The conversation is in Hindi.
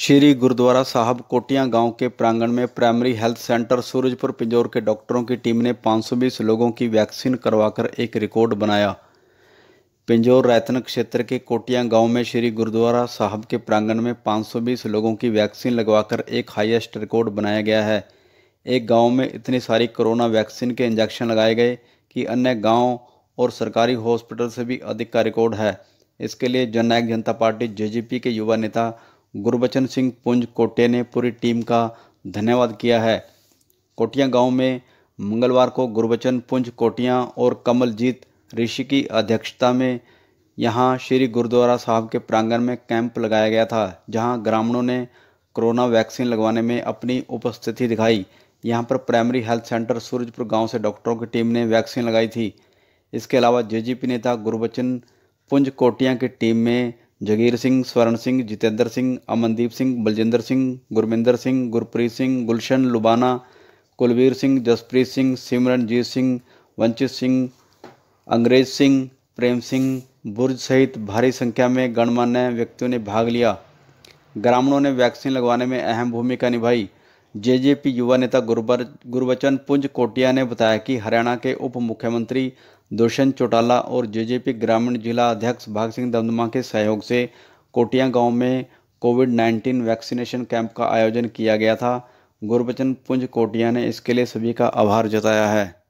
श्री गुरुद्वारा साहब कोटिया गांव के प्रांगण में primary health centre Surajpur Pinjore के डॉक्टरों की टीम ने 520 लोगों की वैक्सीन करवाकर एक रिकॉर्ड बनाया पिंजौर रैतन क्षेत्र के कोटिया गांव में श्री गुरुद्वारा साहब के प्रांगण में 520 लोगों की वैक्सीन लगवाकर एक हाईएस्ट रिकॉर्ड बनाया गया है एक गाँव में इतनी सारी कोरोना वैक्सीन के इंजेक्शन लगाए गए कि अन्य गाँव और सरकारी हॉस्पिटल से भी अधिक का रिकॉर्ड है इसके लिए जननायक जनता पार्टी जे के युवा नेता गुरबचन सिंह पुंज कोटे ने पूरी टीम का धन्यवाद किया है कोटिया गांव में मंगलवार को गुरबचन पुंज कोटिया और कमलजीत ऋषि की अध्यक्षता में यहां श्री गुरुद्वारा साहब के प्रांगण में कैंप लगाया गया था जहां ग्रामीणों ने कोरोना वैक्सीन लगवाने में अपनी उपस्थिति दिखाई यहां पर प्राइमरी हेल्थ सेंटर सूरजपुर गांव से डॉक्टरों की टीम ने वैक्सीन लगाई थी इसके अलावा जे नेता गुरबचन पुंज कोटिया की टीम में जगीर सिंह स्वर्ण सिंह जितेंद्र सिंह अमनदीप सिंह बलजिंदर सिंह गुरमिंदर सिंह गुरप्रीत सिंह गुलशन लुबाना कुलवीर सिंह जसप्रीत सिंह सिमरनजीत सिंह वंचित सिंह अंग्रेज सिंह प्रेम सिंह बुर्ज सहित भारी संख्या में गणमान्य व्यक्तियों ने भाग लिया ग्रामीणों ने वैक्सीन लगवाने में अहम भूमिका निभाई जेजेपी युवा नेता गुरबर गुरबचन पुंज कोटिया ने बताया कि हरियाणा के उप मुख्यमंत्री दुष्यंत चौटाला और जेजेपी ग्रामीण जिला अध्यक्ष भाग सिंह दमदमा के सहयोग से कोटिया गांव में कोविड 19 वैक्सीनेशन कैंप का आयोजन किया गया था गुरबचन पुंज कोटिया ने इसके लिए सभी का आभार जताया है